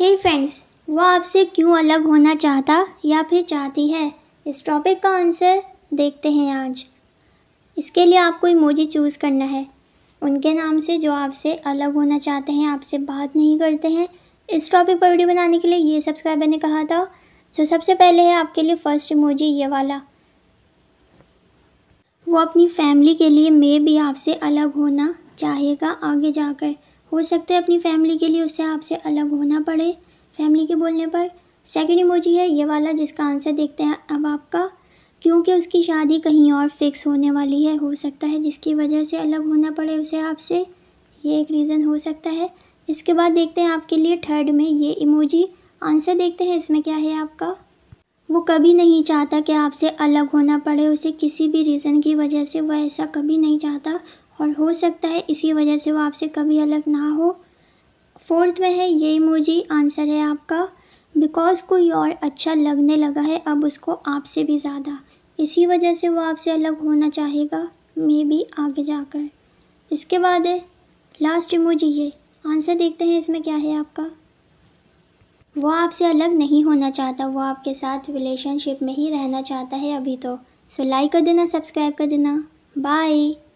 हे friends वह आपसे क्यों अलग होना चाहता या फिर चाहती है इस टॉपिक का आंसर देखते हैं आज इसके लिए आपको इमोजी चूज़ करना है उनके नाम से जो आपसे अलग होना चाहते हैं आपसे बात नहीं करते हैं इस टॉपिक पर वीडियो बनाने के लिए ये सब्सक्राइबर ने कहा था सो सबसे पहले है आपके लिए फ़र्स्ट इमोजी ये वाला वो अपनी फैमिली के लिए मे भी आपसे अलग होना चाहेगा आगे जाकर हो सकता है अपनी फैमिली के लिए उससे आपसे अलग होना पड़े फैमिली के बोलने पर सेकेंड इमोजी है ये वाला जिसका आंसर देखते हैं अब आपका क्योंकि उसकी शादी कहीं और फिक्स होने वाली है हो सकता है जिसकी वजह से अलग होना पड़े उसे आपसे ये एक रीज़न हो सकता है इसके बाद देखते हैं आपके लिए थर्ड में ये इमोजी आंसर देखते हैं इसमें क्या है आपका वो कभी नहीं चाहता कि आपसे अलग होना पड़े उसे किसी भी रीज़न की वजह से वह ऐसा कभी नहीं चाहता और हो सकता है इसी वजह से वो आपसे कभी अलग ना हो फोर्थ में है ये मुझे आंसर है आपका बिकॉज़ कोई और अच्छा लगने लगा है अब उसको आपसे भी ज़्यादा इसी वजह से वो आपसे अलग होना चाहेगा मे बी आगे जाकर इसके बाद है लास्ट इमोजी ये आंसर देखते हैं इसमें क्या है आपका वो आपसे अलग नहीं होना चाहता वो आपके साथ रिलेशनशिप में ही रहना चाहता है अभी तो सो लाइक कर देना सब्सक्राइब कर देना बाय